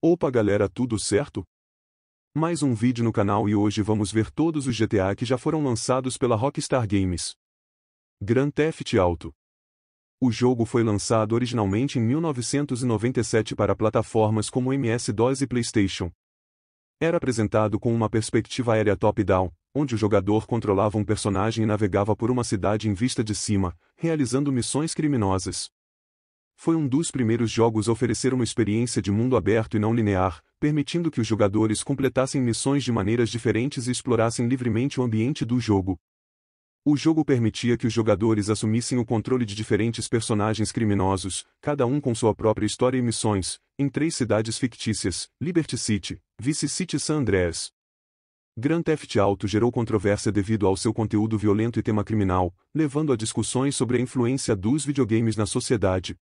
Opa galera, tudo certo? Mais um vídeo no canal e hoje vamos ver todos os GTA que já foram lançados pela Rockstar Games. Grand Theft Auto. O jogo foi lançado originalmente em 1997 para plataformas como MS-DOS e PlayStation. Era apresentado com uma perspectiva aérea top-down, onde o jogador controlava um personagem e navegava por uma cidade em vista de cima, realizando missões criminosas. Foi um dos primeiros jogos a oferecer uma experiência de mundo aberto e não linear, permitindo que os jogadores completassem missões de maneiras diferentes e explorassem livremente o ambiente do jogo. O jogo permitia que os jogadores assumissem o controle de diferentes personagens criminosos, cada um com sua própria história e missões, em três cidades fictícias, Liberty City, Vice City e San Andreas. Grand Theft Auto gerou controvérsia devido ao seu conteúdo violento e tema criminal, levando a discussões sobre a influência dos videogames na sociedade.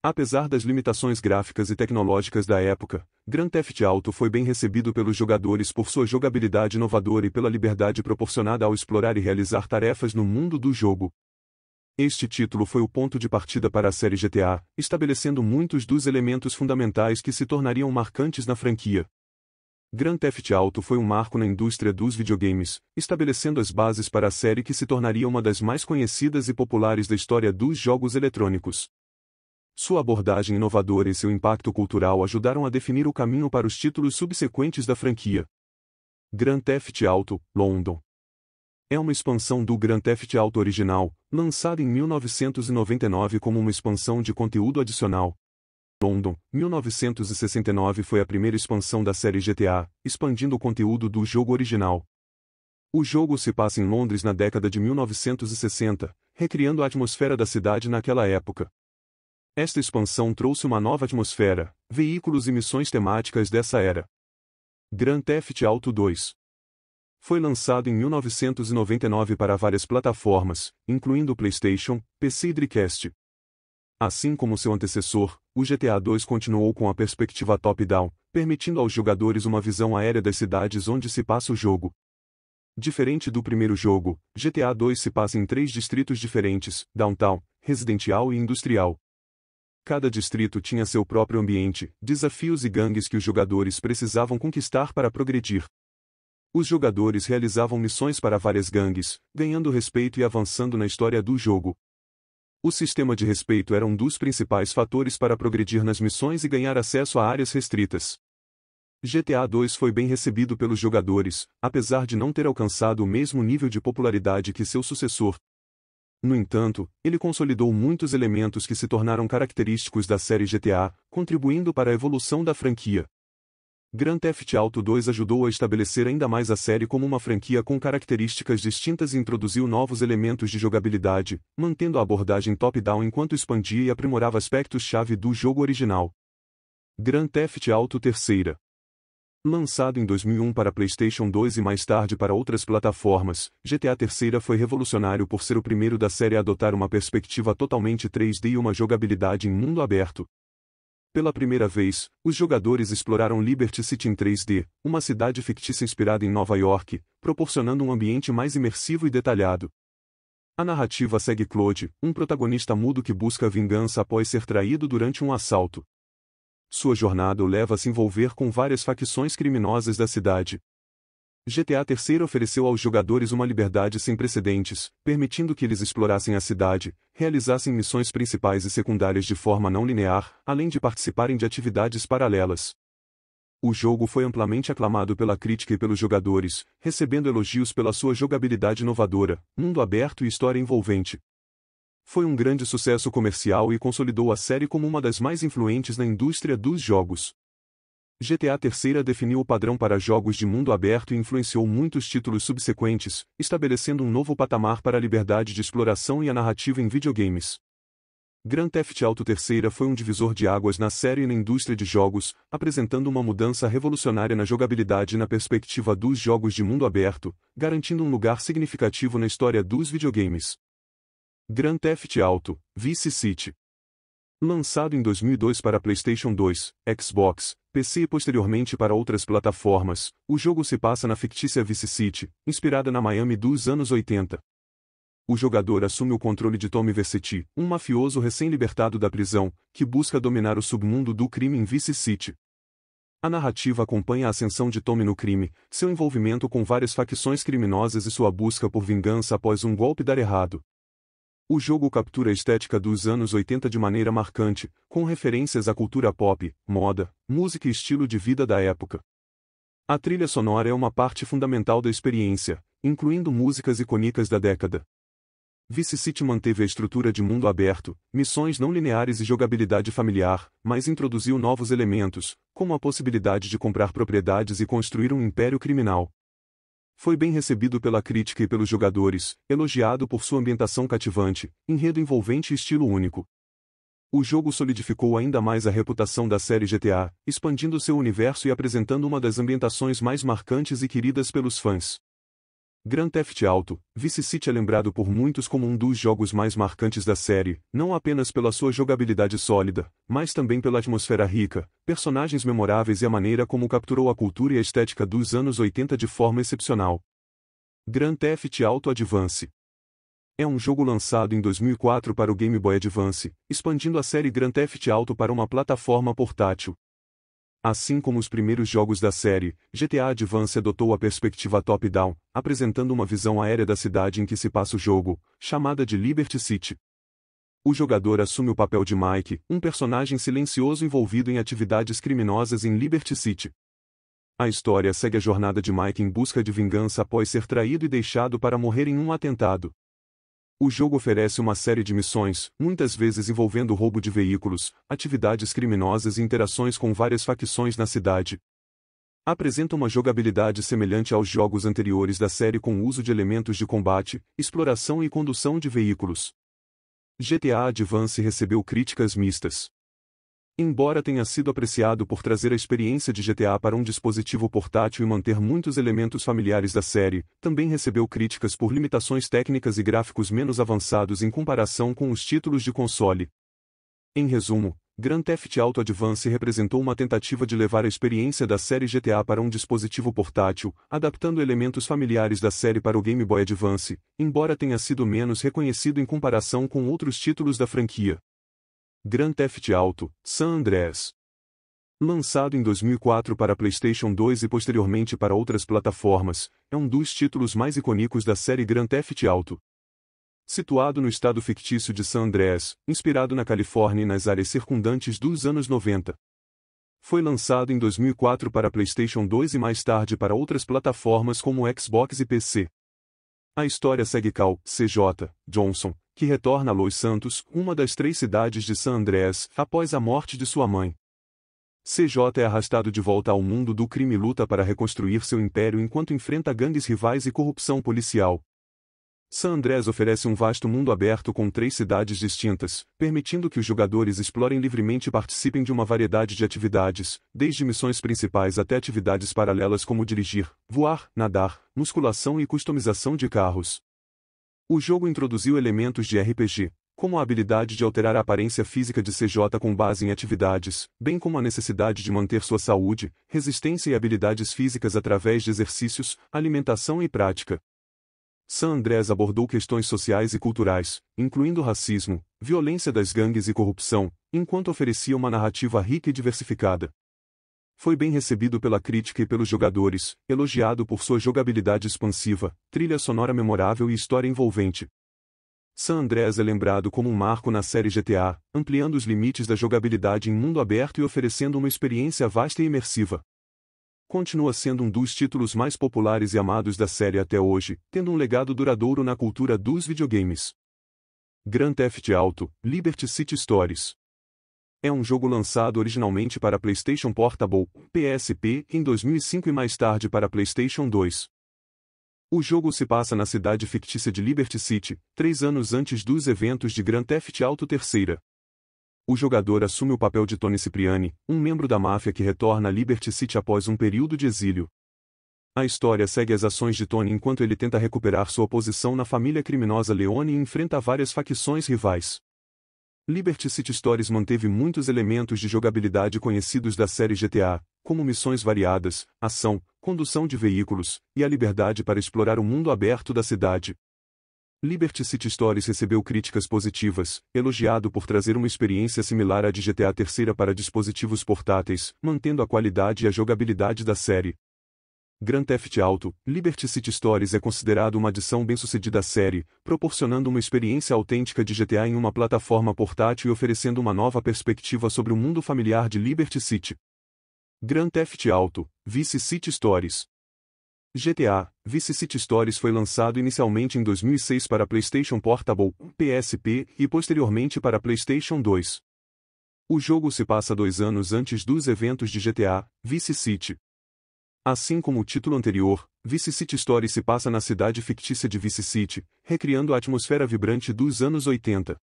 Apesar das limitações gráficas e tecnológicas da época, Grand Theft Auto foi bem recebido pelos jogadores por sua jogabilidade inovadora e pela liberdade proporcionada ao explorar e realizar tarefas no mundo do jogo. Este título foi o ponto de partida para a série GTA, estabelecendo muitos dos elementos fundamentais que se tornariam marcantes na franquia. Grand Theft Auto foi um marco na indústria dos videogames, estabelecendo as bases para a série que se tornaria uma das mais conhecidas e populares da história dos jogos eletrônicos. Sua abordagem inovadora e seu impacto cultural ajudaram a definir o caminho para os títulos subsequentes da franquia. Grand Theft Auto, London. É uma expansão do Grand Theft Auto original, lançada em 1999 como uma expansão de conteúdo adicional. London, 1969 foi a primeira expansão da série GTA, expandindo o conteúdo do jogo original. O jogo se passa em Londres na década de 1960, recriando a atmosfera da cidade naquela época. Esta expansão trouxe uma nova atmosfera, veículos e missões temáticas dessa era. Grand Theft Auto 2 foi lançado em 1999 para várias plataformas, incluindo PlayStation, PC e Dreamcast. Assim como seu antecessor, o GTA II continuou com a perspectiva top-down, permitindo aos jogadores uma visão aérea das cidades onde se passa o jogo. Diferente do primeiro jogo, GTA II se passa em três distritos diferentes: Downtown, Residencial e Industrial. Cada distrito tinha seu próprio ambiente, desafios e gangues que os jogadores precisavam conquistar para progredir. Os jogadores realizavam missões para várias gangues, ganhando respeito e avançando na história do jogo. O sistema de respeito era um dos principais fatores para progredir nas missões e ganhar acesso a áreas restritas. GTA 2 foi bem recebido pelos jogadores, apesar de não ter alcançado o mesmo nível de popularidade que seu sucessor, no entanto, ele consolidou muitos elementos que se tornaram característicos da série GTA, contribuindo para a evolução da franquia. Grand Theft Auto 2 ajudou a estabelecer ainda mais a série como uma franquia com características distintas e introduziu novos elementos de jogabilidade, mantendo a abordagem top-down enquanto expandia e aprimorava aspectos-chave do jogo original. Grand Theft Auto 3 Lançado em 2001 para PlayStation 2 e mais tarde para outras plataformas, GTA III foi revolucionário por ser o primeiro da série a adotar uma perspectiva totalmente 3D e uma jogabilidade em mundo aberto. Pela primeira vez, os jogadores exploraram Liberty City em 3D, uma cidade fictícia inspirada em Nova York, proporcionando um ambiente mais imersivo e detalhado. A narrativa segue Claude, um protagonista mudo que busca vingança após ser traído durante um assalto. Sua jornada o leva a se envolver com várias facções criminosas da cidade. GTA III ofereceu aos jogadores uma liberdade sem precedentes, permitindo que eles explorassem a cidade, realizassem missões principais e secundárias de forma não linear, além de participarem de atividades paralelas. O jogo foi amplamente aclamado pela crítica e pelos jogadores, recebendo elogios pela sua jogabilidade inovadora, mundo aberto e história envolvente. Foi um grande sucesso comercial e consolidou a série como uma das mais influentes na indústria dos jogos. GTA III definiu o padrão para jogos de mundo aberto e influenciou muitos títulos subsequentes, estabelecendo um novo patamar para a liberdade de exploração e a narrativa em videogames. Grand Theft Auto III foi um divisor de águas na série e na indústria de jogos, apresentando uma mudança revolucionária na jogabilidade e na perspectiva dos jogos de mundo aberto, garantindo um lugar significativo na história dos videogames. Grand Theft Auto, Vice City. Lançado em 2002 para PlayStation 2, Xbox, PC e posteriormente para outras plataformas, o jogo se passa na fictícia Vice City, inspirada na Miami dos anos 80. O jogador assume o controle de Tommy Vercetti, um mafioso recém-libertado da prisão, que busca dominar o submundo do crime em Vice City. A narrativa acompanha a ascensão de Tommy no crime, seu envolvimento com várias facções criminosas e sua busca por vingança após um golpe dar errado. O jogo captura a estética dos anos 80 de maneira marcante, com referências à cultura pop, moda, música e estilo de vida da época. A trilha sonora é uma parte fundamental da experiência, incluindo músicas icônicas da década. Vice City manteve a estrutura de mundo aberto, missões não lineares e jogabilidade familiar, mas introduziu novos elementos, como a possibilidade de comprar propriedades e construir um império criminal. Foi bem recebido pela crítica e pelos jogadores, elogiado por sua ambientação cativante, enredo envolvente e estilo único. O jogo solidificou ainda mais a reputação da série GTA, expandindo seu universo e apresentando uma das ambientações mais marcantes e queridas pelos fãs. Grand Theft Auto, Vice City é lembrado por muitos como um dos jogos mais marcantes da série, não apenas pela sua jogabilidade sólida, mas também pela atmosfera rica, personagens memoráveis e a maneira como capturou a cultura e a estética dos anos 80 de forma excepcional. Grand Theft Auto Advance é um jogo lançado em 2004 para o Game Boy Advance, expandindo a série Grand Theft Auto para uma plataforma portátil, Assim como os primeiros jogos da série, GTA Advance adotou a perspectiva top-down, apresentando uma visão aérea da cidade em que se passa o jogo, chamada de Liberty City. O jogador assume o papel de Mike, um personagem silencioso envolvido em atividades criminosas em Liberty City. A história segue a jornada de Mike em busca de vingança após ser traído e deixado para morrer em um atentado. O jogo oferece uma série de missões, muitas vezes envolvendo roubo de veículos, atividades criminosas e interações com várias facções na cidade. Apresenta uma jogabilidade semelhante aos jogos anteriores da série com o uso de elementos de combate, exploração e condução de veículos. GTA Advance recebeu críticas mistas. Embora tenha sido apreciado por trazer a experiência de GTA para um dispositivo portátil e manter muitos elementos familiares da série, também recebeu críticas por limitações técnicas e gráficos menos avançados em comparação com os títulos de console. Em resumo, Grand Theft Auto Advance representou uma tentativa de levar a experiência da série GTA para um dispositivo portátil, adaptando elementos familiares da série para o Game Boy Advance, embora tenha sido menos reconhecido em comparação com outros títulos da franquia. Grand Theft Auto, San Andreas. Lançado em 2004 para PlayStation 2 e posteriormente para outras plataformas, é um dos títulos mais icônicos da série Grand Theft Auto. Situado no estado fictício de San Andreas, inspirado na Califórnia e nas áreas circundantes dos anos 90. Foi lançado em 2004 para PlayStation 2 e mais tarde para outras plataformas como Xbox e PC. A história segue Cal, CJ, Johnson, que retorna a Los Santos, uma das três cidades de San Andrés, após a morte de sua mãe. CJ é arrastado de volta ao mundo do crime e luta para reconstruir seu império enquanto enfrenta gangues rivais e corrupção policial. San Andrés oferece um vasto mundo aberto com três cidades distintas, permitindo que os jogadores explorem livremente e participem de uma variedade de atividades, desde missões principais até atividades paralelas como dirigir, voar, nadar, musculação e customização de carros. O jogo introduziu elementos de RPG, como a habilidade de alterar a aparência física de CJ com base em atividades, bem como a necessidade de manter sua saúde, resistência e habilidades físicas através de exercícios, alimentação e prática. San Andrés abordou questões sociais e culturais, incluindo racismo, violência das gangues e corrupção, enquanto oferecia uma narrativa rica e diversificada. Foi bem recebido pela crítica e pelos jogadores, elogiado por sua jogabilidade expansiva, trilha sonora memorável e história envolvente. San Andreas é lembrado como um marco na série GTA, ampliando os limites da jogabilidade em mundo aberto e oferecendo uma experiência vasta e imersiva. Continua sendo um dos títulos mais populares e amados da série até hoje, tendo um legado duradouro na cultura dos videogames. Grand Theft Auto, Liberty City Stories é um jogo lançado originalmente para PlayStation Portable, PSP, em 2005 e mais tarde para PlayStation 2. O jogo se passa na cidade fictícia de Liberty City, três anos antes dos eventos de Grand Theft Auto III. O jogador assume o papel de Tony Cipriani, um membro da máfia que retorna a Liberty City após um período de exílio. A história segue as ações de Tony enquanto ele tenta recuperar sua posição na família criminosa Leone e enfrenta várias facções rivais. Liberty City Stories manteve muitos elementos de jogabilidade conhecidos da série GTA, como missões variadas, ação, condução de veículos e a liberdade para explorar o mundo aberto da cidade. Liberty City Stories recebeu críticas positivas, elogiado por trazer uma experiência similar à de GTA III para dispositivos portáteis, mantendo a qualidade e a jogabilidade da série. Grand Theft Auto, Liberty City Stories é considerado uma adição bem-sucedida à série, proporcionando uma experiência autêntica de GTA em uma plataforma portátil e oferecendo uma nova perspectiva sobre o mundo familiar de Liberty City. Grand Theft Auto, Vice City Stories. GTA, Vice City Stories foi lançado inicialmente em 2006 para PlayStation Portable, PSP, e posteriormente para PlayStation 2. O jogo se passa dois anos antes dos eventos de GTA, Vice City, Assim como o título anterior, Vice City Story se passa na cidade fictícia de Vice City, recriando a atmosfera vibrante dos anos 80.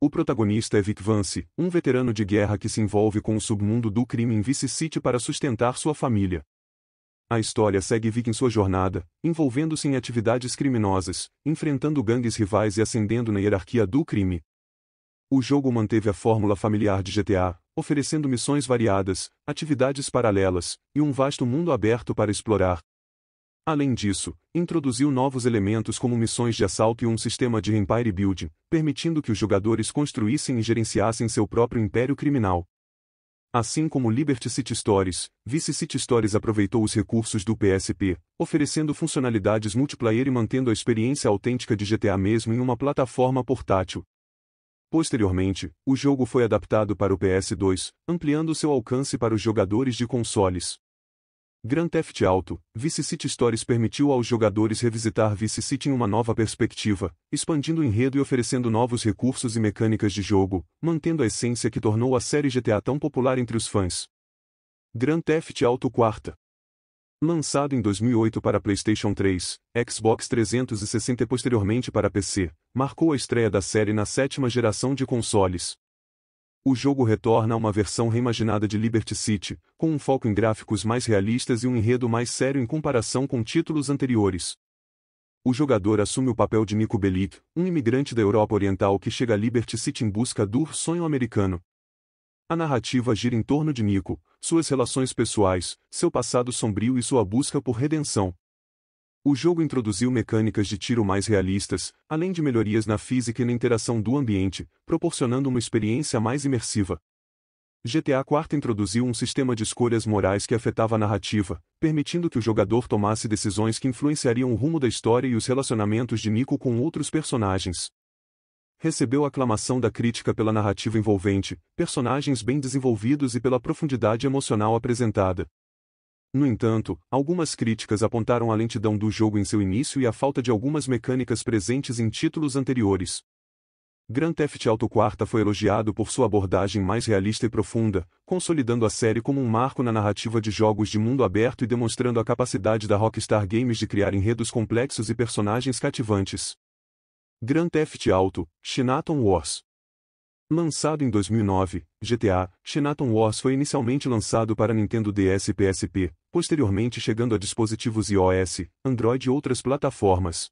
O protagonista é Vic Vance, um veterano de guerra que se envolve com o submundo do crime em Vice City para sustentar sua família. A história segue Vic em sua jornada, envolvendo-se em atividades criminosas, enfrentando gangues rivais e ascendendo na hierarquia do crime, o jogo manteve a fórmula familiar de GTA, oferecendo missões variadas, atividades paralelas e um vasto mundo aberto para explorar. Além disso, introduziu novos elementos como missões de assalto e um sistema de empire building, permitindo que os jogadores construíssem e gerenciassem seu próprio império criminal. Assim como Liberty City Stories, Vice City Stories aproveitou os recursos do PSP, oferecendo funcionalidades multiplayer e mantendo a experiência autêntica de GTA mesmo em uma plataforma portátil. Posteriormente, o jogo foi adaptado para o PS2, ampliando seu alcance para os jogadores de consoles. Grand Theft Auto, Vice City Stories permitiu aos jogadores revisitar Vice City em uma nova perspectiva, expandindo o enredo e oferecendo novos recursos e mecânicas de jogo, mantendo a essência que tornou a série GTA tão popular entre os fãs. Grand Theft Auto Quarta Lançado em 2008 para PlayStation 3, Xbox 360 e posteriormente para PC, marcou a estreia da série na sétima geração de consoles. O jogo retorna a uma versão reimaginada de Liberty City, com um foco em gráficos mais realistas e um enredo mais sério em comparação com títulos anteriores. O jogador assume o papel de Nico Bellic, um imigrante da Europa Oriental que chega a Liberty City em busca do sonho americano. A narrativa gira em torno de Nico, suas relações pessoais, seu passado sombrio e sua busca por redenção. O jogo introduziu mecânicas de tiro mais realistas, além de melhorias na física e na interação do ambiente, proporcionando uma experiência mais imersiva. GTA IV introduziu um sistema de escolhas morais que afetava a narrativa, permitindo que o jogador tomasse decisões que influenciariam o rumo da história e os relacionamentos de Nico com outros personagens recebeu aclamação da crítica pela narrativa envolvente, personagens bem desenvolvidos e pela profundidade emocional apresentada. No entanto, algumas críticas apontaram a lentidão do jogo em seu início e a falta de algumas mecânicas presentes em títulos anteriores. Grand Theft Auto IV foi elogiado por sua abordagem mais realista e profunda, consolidando a série como um marco na narrativa de jogos de mundo aberto e demonstrando a capacidade da Rockstar Games de criar enredos complexos e personagens cativantes. Grand Theft Auto, Chinatown Wars. Lançado em 2009, GTA Chinatown Wars foi inicialmente lançado para Nintendo DS e PSP, posteriormente chegando a dispositivos iOS, Android e outras plataformas.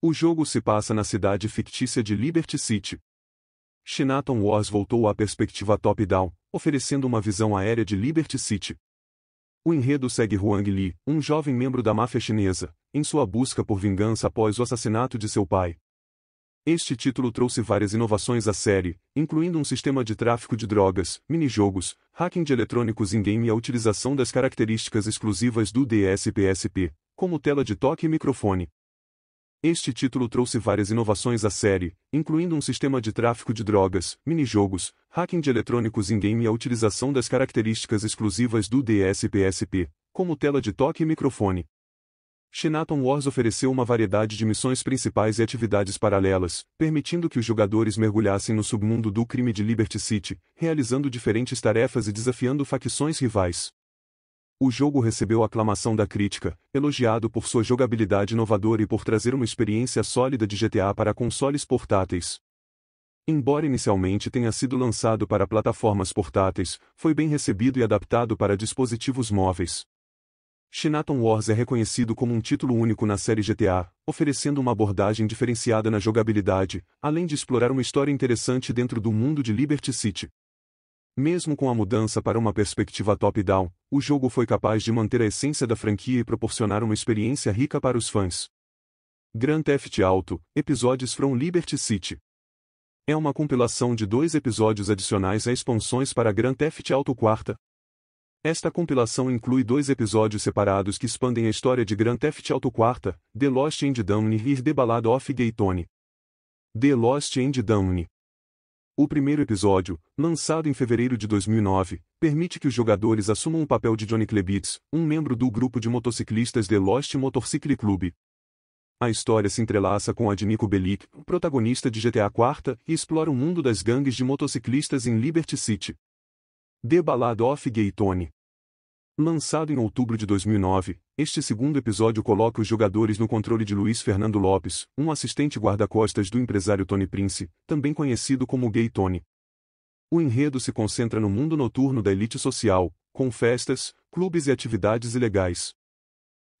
O jogo se passa na cidade fictícia de Liberty City. Chinatown Wars voltou à perspectiva top-down, oferecendo uma visão aérea de Liberty City. O enredo segue Huang Li, um jovem membro da máfia chinesa, em sua busca por vingança após o assassinato de seu pai, este título trouxe várias inovações à série, incluindo um sistema de tráfico de drogas, minijogos, hacking de eletrônicos in-game e a utilização das características exclusivas do DSPSP, como tela de toque e microfone. Este título trouxe várias inovações à série, incluindo um sistema de tráfico de drogas, minijogos, hacking de eletrônicos in-game e a utilização das características exclusivas do DSPSP, como tela de toque e microfone. Shinaton Wars ofereceu uma variedade de missões principais e atividades paralelas, permitindo que os jogadores mergulhassem no submundo do crime de Liberty City, realizando diferentes tarefas e desafiando facções rivais. O jogo recebeu aclamação da crítica, elogiado por sua jogabilidade inovadora e por trazer uma experiência sólida de GTA para consoles portáteis. Embora inicialmente tenha sido lançado para plataformas portáteis, foi bem recebido e adaptado para dispositivos móveis. Shinaton Wars é reconhecido como um título único na série GTA, oferecendo uma abordagem diferenciada na jogabilidade, além de explorar uma história interessante dentro do mundo de Liberty City. Mesmo com a mudança para uma perspectiva top-down, o jogo foi capaz de manter a essência da franquia e proporcionar uma experiência rica para os fãs. Grand Theft Auto Episódios from Liberty City é uma compilação de dois episódios adicionais a expansões para Grand Theft Auto IV. Esta compilação inclui dois episódios separados que expandem a história de Grand Theft Auto Quarta, The Lost End Damned e The Ballad of Gay Tony. The Lost End Damned. O primeiro episódio, lançado em fevereiro de 2009, permite que os jogadores assumam o papel de Johnny Klebitz, um membro do grupo de motociclistas The Lost Motorcycle Club. A história se entrelaça com a de Nico Bellic, protagonista de GTA IV, e explora o mundo das gangues de motociclistas em Liberty City. The Ballad of Gay Tony. Lançado em outubro de 2009, este segundo episódio coloca os jogadores no controle de Luiz Fernando Lopes, um assistente guarda-costas do empresário Tony Prince, também conhecido como Gay Tony. O enredo se concentra no mundo noturno da elite social, com festas, clubes e atividades ilegais.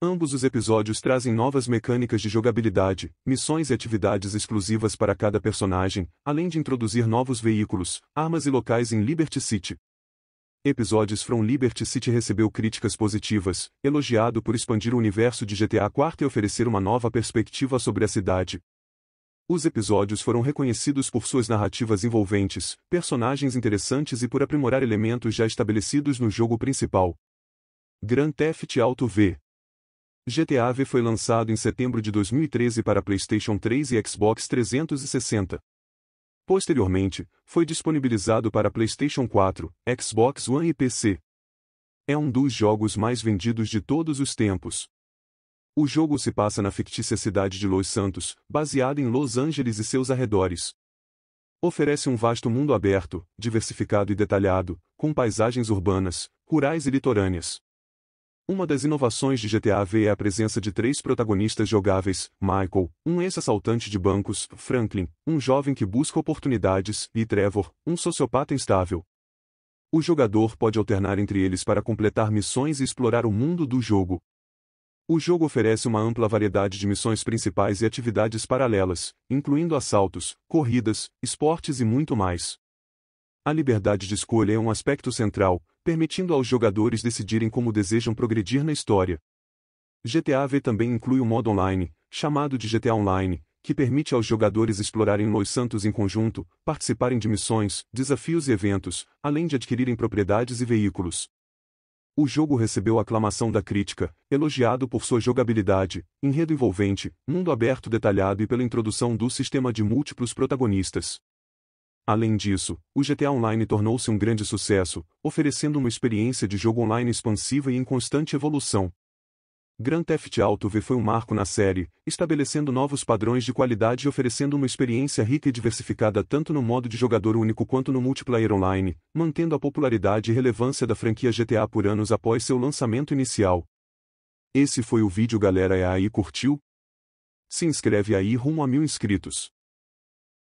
Ambos os episódios trazem novas mecânicas de jogabilidade, missões e atividades exclusivas para cada personagem, além de introduzir novos veículos, armas e locais em Liberty City. Episódios From Liberty City recebeu críticas positivas, elogiado por expandir o universo de GTA IV e oferecer uma nova perspectiva sobre a cidade. Os episódios foram reconhecidos por suas narrativas envolventes, personagens interessantes e por aprimorar elementos já estabelecidos no jogo principal. Grand Theft Auto V GTA V foi lançado em setembro de 2013 para PlayStation 3 e Xbox 360. Posteriormente, foi disponibilizado para PlayStation 4, Xbox One e PC. É um dos jogos mais vendidos de todos os tempos. O jogo se passa na fictícia cidade de Los Santos, baseada em Los Angeles e seus arredores. Oferece um vasto mundo aberto, diversificado e detalhado, com paisagens urbanas, rurais e litorâneas. Uma das inovações de GTA V é a presença de três protagonistas jogáveis: Michael, um ex-assaltante de bancos, Franklin, um jovem que busca oportunidades, e Trevor, um sociopata instável. O jogador pode alternar entre eles para completar missões e explorar o mundo do jogo. O jogo oferece uma ampla variedade de missões principais e atividades paralelas, incluindo assaltos, corridas, esportes e muito mais. A liberdade de escolha é um aspecto central, permitindo aos jogadores decidirem como desejam progredir na história. GTA V também inclui o um modo online, chamado de GTA Online, que permite aos jogadores explorarem Los Santos em conjunto, participarem de missões, desafios e eventos, além de adquirirem propriedades e veículos. O jogo recebeu aclamação da crítica, elogiado por sua jogabilidade, enredo envolvente, mundo aberto detalhado e pela introdução do sistema de múltiplos protagonistas. Além disso, o GTA Online tornou-se um grande sucesso, oferecendo uma experiência de jogo online expansiva e em constante evolução. Grand Theft Auto V foi um marco na série, estabelecendo novos padrões de qualidade e oferecendo uma experiência rica e diversificada tanto no modo de jogador único quanto no multiplayer online, mantendo a popularidade e relevância da franquia GTA por anos após seu lançamento inicial. Esse foi o vídeo galera e é aí curtiu? Se inscreve aí rumo a mil inscritos.